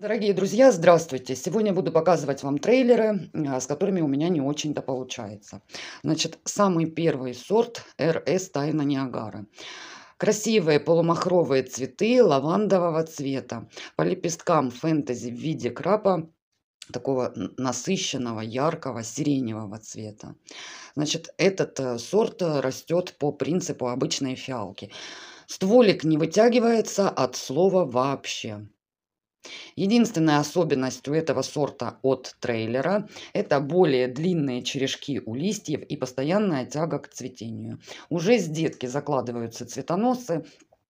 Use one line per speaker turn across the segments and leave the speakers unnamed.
Дорогие друзья, здравствуйте! Сегодня буду показывать вам трейлеры, а, с которыми у меня не очень-то получается. Значит, самый первый сорт РС Тайна Ниагары. Красивые полумахровые цветы лавандового цвета. По лепесткам фэнтези в виде крапа такого насыщенного, яркого, сиреневого цвета. Значит, этот э, сорт э, растет по принципу обычной фиалки. Стволик не вытягивается от слова «вообще». Единственная особенность у этого сорта от трейлера – это более длинные черешки у листьев и постоянная тяга к цветению. Уже с детки закладываются цветоносы,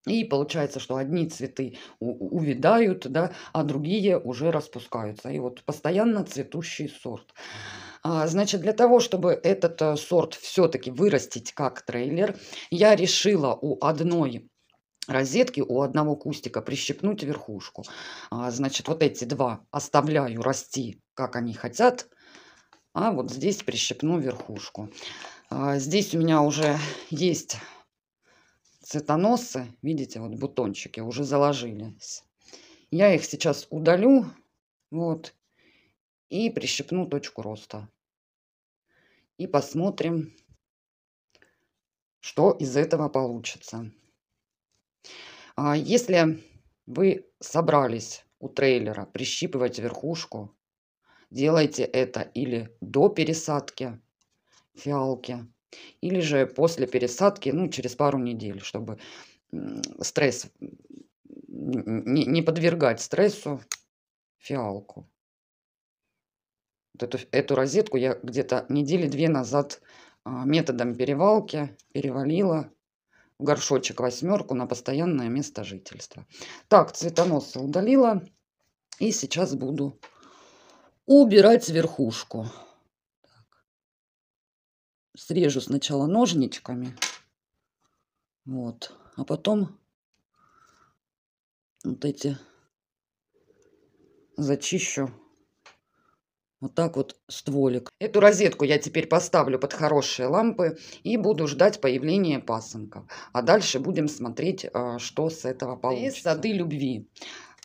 и получается, что одни цветы увядают, да, а другие уже распускаются. И вот постоянно цветущий сорт. А, значит, для того, чтобы этот э, сорт все-таки вырастить как трейлер, я решила у одной розетки у одного кустика, прищипнуть верхушку. А, значит, вот эти два оставляю расти, как они хотят, а вот здесь прищипну верхушку. А, здесь у меня уже есть цветоносы, видите, вот бутончики уже заложились. Я их сейчас удалю, вот, и прищипну точку роста. И посмотрим, что из этого получится. А если вы собрались у трейлера прищипывать верхушку, делайте это или до пересадки фиалки, или же после пересадки, ну, через пару недель, чтобы стресс, не, не подвергать стрессу фиалку. Вот эту, эту розетку я где-то недели две назад а, методом перевалки перевалила горшочек восьмерку на постоянное место жительства. Так, цветоносы удалила. И сейчас буду убирать верхушку. Так. Срежу сначала ножничками. Вот. А потом вот эти зачищу вот так вот стволик. Эту розетку я теперь поставлю под хорошие лампы и буду ждать появления пасынков. А дальше будем смотреть, а, что с этого получится. И сады любви.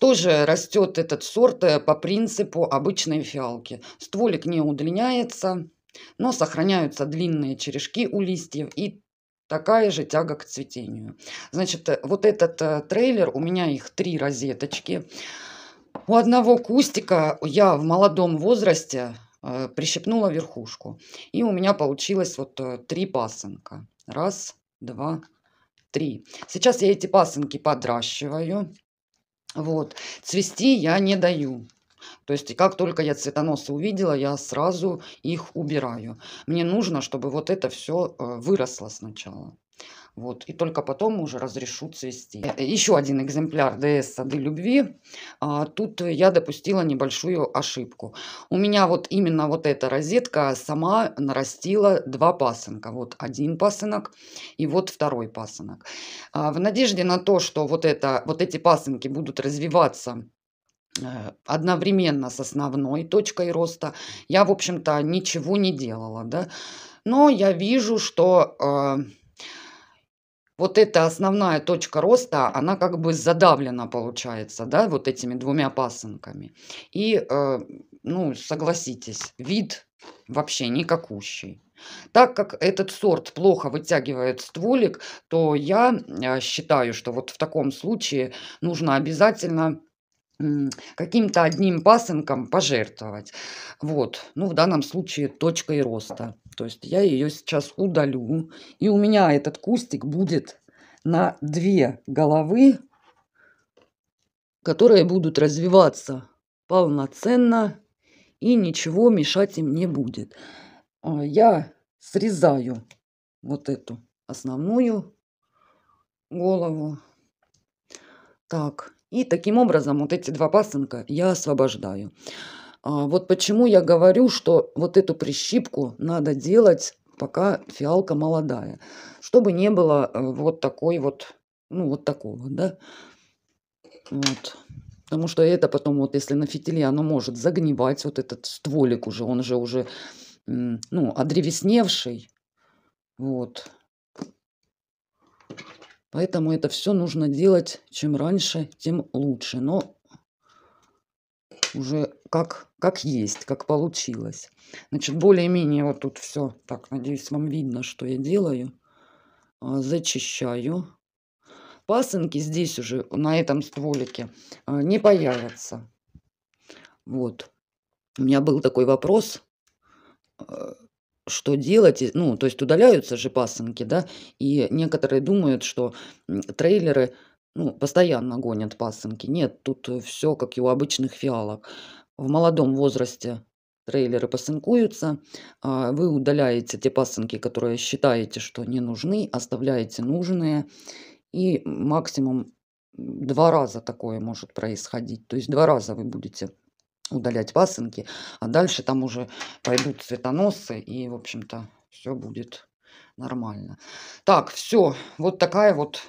Тоже растет этот сорт э, по принципу обычной фиалки. Стволик не удлиняется, но сохраняются длинные черешки у листьев и такая же тяга к цветению. Значит, э, вот этот э, трейлер, у меня их три розеточки. У одного кустика я в молодом возрасте э, прищипнула верхушку. И у меня получилось вот э, три пасынка. Раз, два, три. Сейчас я эти пасынки подращиваю. Вот. Цвести я не даю. То есть, как только я цветоносы увидела, я сразу их убираю. Мне нужно, чтобы вот это все э, выросло сначала. Вот, и только потом уже разрешу цвести. Э, Еще один экземпляр ДС «Сады любви». А, тут я допустила небольшую ошибку. У меня вот именно вот эта розетка сама нарастила два пасынка. Вот один пасынок и вот второй пасынок. А, в надежде на то, что вот, это, вот эти пасынки будут развиваться э, одновременно с основной точкой роста, я, в общем-то, ничего не делала, да. Но я вижу, что э, вот эта основная точка роста, она как бы задавлена получается, да, вот этими двумя пасынками. И, э, ну, согласитесь, вид вообще никакущий. Так как этот сорт плохо вытягивает стволик, то я э, считаю, что вот в таком случае нужно обязательно каким-то одним пасынком пожертвовать. Вот, ну в данном случае точкой роста. То есть я ее сейчас удалю. И у меня этот кустик будет на две головы, которые будут развиваться полноценно и ничего мешать им не будет. А, я срезаю вот эту основную голову. Так, и таким образом вот эти два пасынка я освобождаю. А вот почему я говорю, что вот эту прищипку надо делать, пока фиалка молодая, чтобы не было э, вот такой вот, ну вот такого, да. Вот. Потому что это потом, вот если на фитиле, оно может загнивать, вот этот стволик уже, он же уже, ну, одревесневший. Вот. Поэтому это все нужно делать чем раньше, тем лучше. Но уже как, как есть, как получилось. Значит, более-менее вот тут все. Так, надеюсь, вам видно, что я делаю. А, зачищаю. Пасынки здесь уже, на этом стволике, а, не появятся. Вот. У меня был такой вопрос а, что делать, ну, то есть удаляются же пасынки, да, и некоторые думают, что трейлеры, ну, постоянно гонят пасынки. Нет, тут все как и у обычных фиалок. В молодом возрасте трейлеры пасынкуются, а вы удаляете те пасынки, которые считаете, что не нужны, оставляете нужные, и максимум два раза такое может происходить. То есть два раза вы будете удалять пасынки, а дальше там уже пойдут цветоносы, и, в общем-то, все будет нормально. Так, все, вот такая вот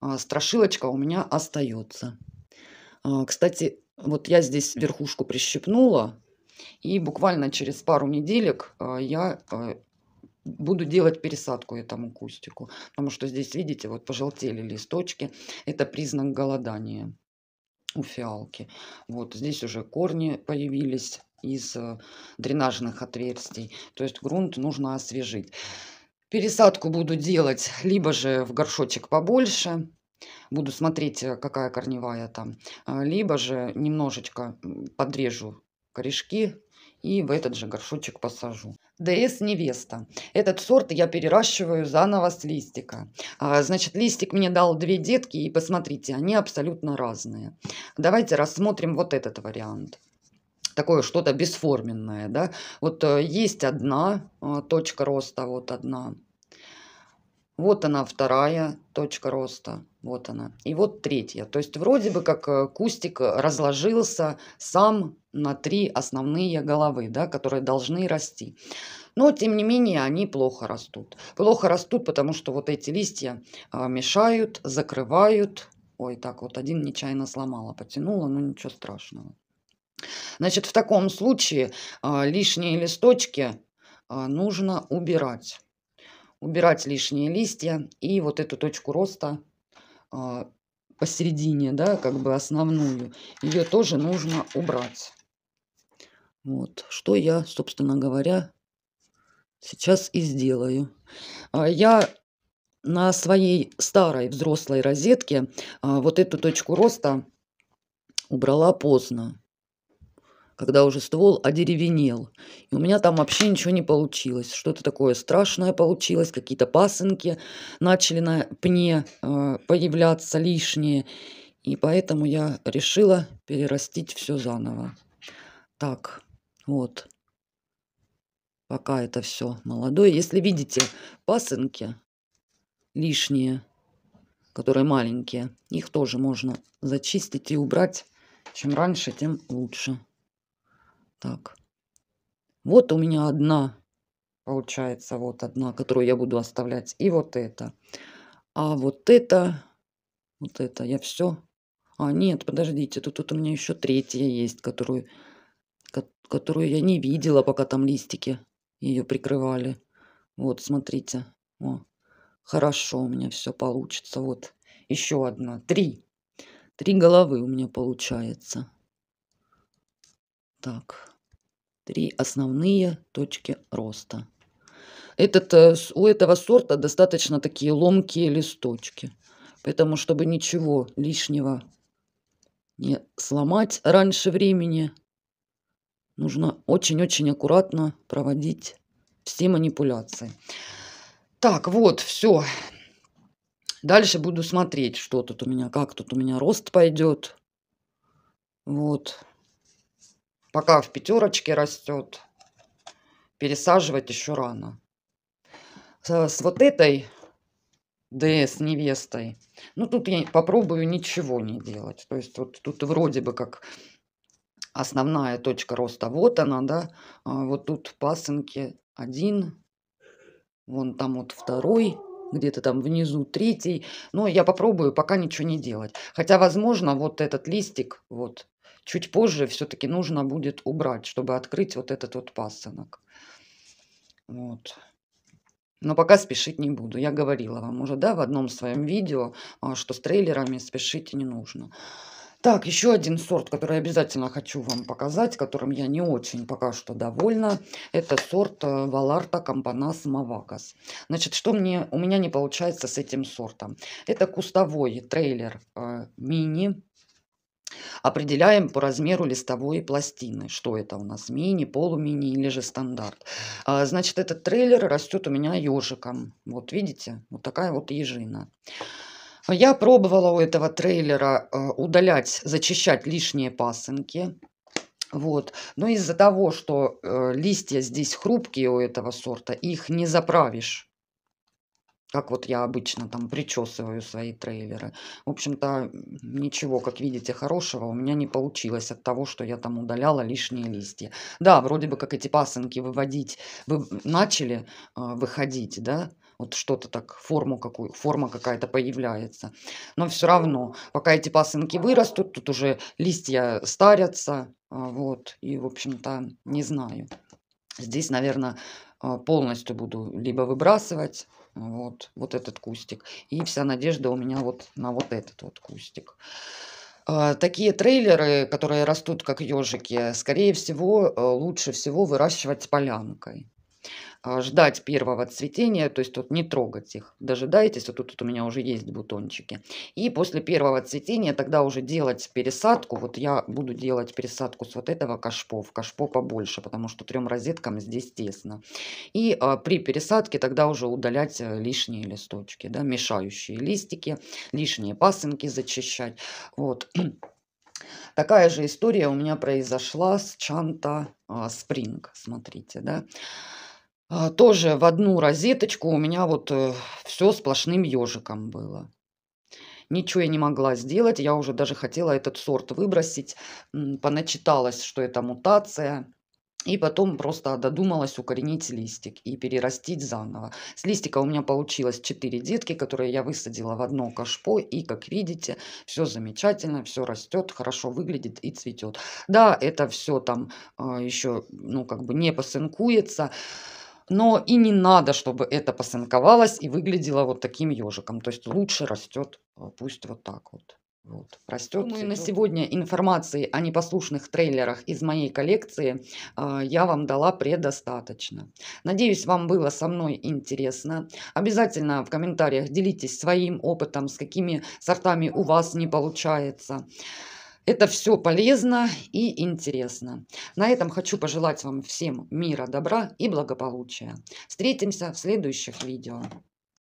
а, страшилочка у меня остается. А, кстати, вот я здесь верхушку прищипнула, и буквально через пару неделек а, я буду делать пересадку этому кустику, потому что здесь, видите, вот пожелтели листочки, это признак голодания у фиалки. Вот здесь уже корни появились из э, дренажных отверстий. То есть грунт нужно освежить. Пересадку буду делать либо же в горшочек побольше, буду смотреть, э, какая корневая там, а, либо же немножечко подрежу корешки и в этот же горшочек посажу. ДС невеста. Этот сорт я переращиваю заново с листика. А, значит, листик мне дал две детки, и посмотрите, они абсолютно разные. Давайте рассмотрим вот этот вариант такое что-то бесформенное, да. Вот э, есть одна э, точка роста, вот одна. Вот она вторая точка роста. Вот она. И вот третья. То есть вроде бы как э, кустик э, разложился сам на три основные головы, да, которые должны расти. Но, тем не менее, они плохо растут. Плохо растут, потому что вот эти листья э, мешают, закрывают. Ой, так вот один нечаянно сломала, потянула, но ну, ничего страшного. Значит, в таком случае лишние листочки нужно убирать убирать лишние листья и вот эту точку роста а, посередине, да, как бы основную, ее тоже нужно убрать. Вот, что я, собственно говоря, сейчас и сделаю. А, я на своей старой взрослой розетке а, вот эту точку роста убрала поздно когда уже ствол одеревенел. И у меня там вообще ничего не получилось. Что-то такое страшное получилось, какие-то пасынки начали на пне э, появляться лишние. И поэтому я решила перерастить все заново. Так, вот. Пока это все молодое. Если видите пасынки лишние, которые маленькие, их тоже можно зачистить и убрать. Чем раньше, тем лучше. Так. Вот у меня одна, получается, вот одна, которую я буду оставлять. И вот это. А вот это, вот это, я все. А, нет, подождите, тут, тут у меня еще третья есть, которую, которую я не видела, пока там листики ее прикрывали. Вот, смотрите. О, хорошо у меня все получится. Вот еще одна. Три. Три головы у меня получается. Так, три основные точки роста. Этот, э, у этого сорта достаточно такие ломкие листочки. Поэтому, чтобы ничего лишнего не сломать раньше времени, нужно очень-очень аккуратно проводить все манипуляции. Так, вот, все. Дальше буду смотреть, что тут у меня, как тут у меня рост пойдет. Вот. Пока в пятерочке растет. Пересаживать еще рано. С, вот этой, да с невестой, ну тут я попробую ничего не делать. То есть вот тут вроде бы как основная точка роста. Вот она, да. А вот тут пасынки один. Вон там вот второй где-то там внизу третий. Но я попробую пока ничего не делать. Хотя, возможно, вот этот листик, вот, чуть позже все-таки нужно будет убрать, чтобы открыть вот этот вот пасынок. Вот. Но пока спешить не буду. Я говорила вам уже, да, в одном своем видео, а, что с трейлерами спешить не нужно. Так, еще один сорт, который обязательно хочу вам показать, которым я не очень пока что довольна. Это сорт э, Валарта Кампанас Мавакас. Значит, что мне, у меня не получается с этим сортом? Это кустовой трейлер э, мини Определяем по размеру листовой пластины, что это у нас, мини, полумини или же стандарт. А, значит, этот трейлер растет у меня ежиком. Вот видите, вот такая вот ежина. Я пробовала у этого трейлера а, удалять, зачищать лишние пасынки. Вот. Но из-за того, что э, листья здесь хрупкие у этого сорта, их не заправишь как вот я обычно там причесываю свои трейлеры. В общем-то, ничего, как видите, хорошего у меня не получилось от того, что я там удаляла лишние листья. Да, вроде бы как эти пасынки выводить, вы начали а, выходить, да, вот что-то так, форму какую, форма какая-то появляется. Но все равно, пока эти пасынки вырастут, тут уже листья старятся, а, вот, и, в общем-то, не знаю. Здесь, наверное, а, полностью буду либо выбрасывать, вот, вот этот кустик. И вся надежда у меня вот на вот этот вот кустик. А, такие трейлеры, которые растут как ежики, скорее всего, э, лучше всего выращивать с полянкой. А, ждать первого цветения, то есть тут не трогать их. Дожидайтесь, вот тут, тут у меня уже есть бутончики. И после первого цветения тогда уже делать пересадку. Вот я буду делать пересадку с вот этого кашпо в кашпо побольше, потому что трем розеткам здесь тесно. И а, при пересадке тогда уже удалять э, лишние листочки, да, мешающие листики, лишние пасынки зачищать. Вот. Такая же история у меня произошла с Чанта а, Спринг, смотрите, да. А, тоже в одну розеточку у меня вот э, все сплошным ежиком было. Ничего я не могла сделать, я уже даже хотела этот сорт выбросить, поначиталась, что это мутация. И потом просто додумалась укоренить листик и перерастить заново. С листика у меня получилось 4 детки, которые я высадила в одно кашпо. И, как видите, все замечательно, все растет, хорошо выглядит и цветет. Да, это все там а, еще, ну, как бы не посынкуется но и не надо, чтобы это посынковалось и выглядело вот таким ежиком. То есть лучше растет а, пусть вот так вот. Вот, ну, растет. Думаю, идет. на сегодня информации о непослушных трейлерах из моей коллекции э, я вам дала предостаточно. Надеюсь, вам было со мной интересно. Обязательно в комментариях делитесь своим опытом, с какими сортами у вас не получается. Это все полезно и интересно. На этом хочу пожелать вам всем мира, добра и благополучия. Встретимся в следующих видео.